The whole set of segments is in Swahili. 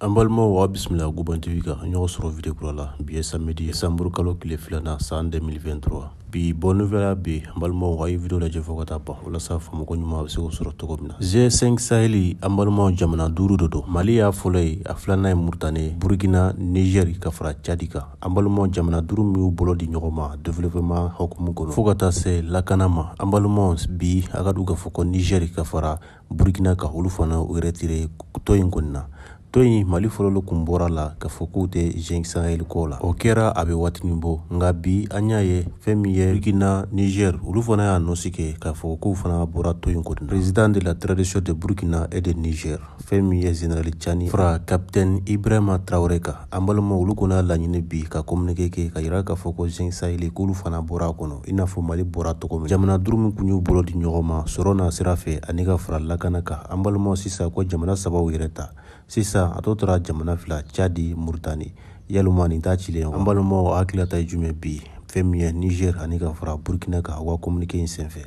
an balimaw wa bisimila guban tv kan sɔrɔ video kura la bi ye samedi sanburu kalo kile filana san 2023 bi bon nouvelle bi an balimaw a ye video lajɛ fɔ ka taa ban walasa faamako ɲuman be se k'o sɔrɔ togo min na g5 saheli an balimaw jamana duuru do do mali y'a fɔlɔ ye a filana ye murutani burukina nigɛri ka fara cadi kan an balimaw jamana duuru minw bolo di ɲɔgɔn ma developɛman hukumu kɔnɔ fɔɔ ka taa se lakana ma an balimaw bi a ka du k'a fɔ ko nigɛri ka fara burukina ka olu fana u yɛrɛ tire tɔ yi kɔni na to ɲi mali fɔlɔlo kun bɔra la k'a fɔ k'u tɛ zeng sahɛli kɔ la o kɛra a be watinin bɔ nka bi an y'a ye fɛɛn min ye burkina niger olu fana y'a nɔsi kɛ k'a fɔ k'u fana bɔra to ɲi kɔni président de la tradition de burkina et de niger fɛɛn min ye generali cani fara kapitɛne ibrahima trawre kan an balima olu kɔni y'a laɲini bi ka kominike kɛ ka yira k'a fɔ ko zeng sahɛli k'olu fana bɔra a kɔnɔ i n'a fɔ mali bɔra togo min jamana duru min kun y'u bolo di ɲɔgɔn ma sɔrɔ n'a sira fɛ ani ka fara lakana kan an balimaw sisan ko jamana sabaw yɛrɛ ta sisan a tɔ tora jamana fila cadi muritani yaluma nin t'a cilen an balimaw hakilila ta ye bi fɛn min ye niger ani ka fara burkina ka wa ɲi sen fɛ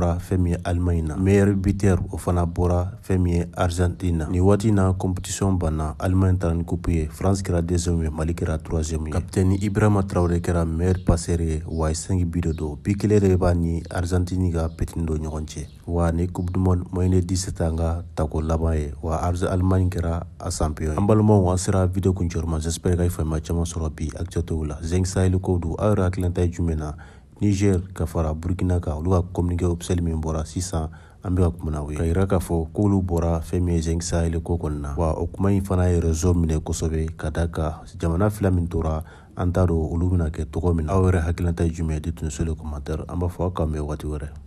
bɔra fɛn min ye alimaɲi na meilleur buteur o fana bɔra fɛn min ye arzantine na nin waati na compétition banna alimaɲi tara ni kupu ye france kɛra deuxième ye mali kɛra troisième ye kapitɛni ibrahima traore kɛra meilleur passeur ye wa ye cinq bi de don bi kelen de b'a ni arzantini ka petini do ɲɔgɔn cɛ wa ni coupe du monde moyen de 17 an ka tako laban ye wa arz alimaɲi kɛra a sanpiyɔn ye an balimaw an sera video kuncɛruma j'espère ka i faamuya caaman sɔrɔ bi akcɛtɛw la zeng sahɛli kow don aw yɛrɛ hakilanta ye jumɛn na Niger ka fara Burukina kan olu ka communiqué officiel min bɔra sisan an be ka kumana na ye ka yira k'a fɔ k'olu bɔra fɛn min ye G Sahel ko kɔni na wa o kuma ɲi fana ye réseau minɛ kosɛbɛ ka da ka jamana fila min tora an t'a do olu bena kɛ cogo min na aw yɛrɛ hakilina ta ye jumɛn ye dites nous sur an b'a fɔ aw k'an bɛn waati wɛrɛ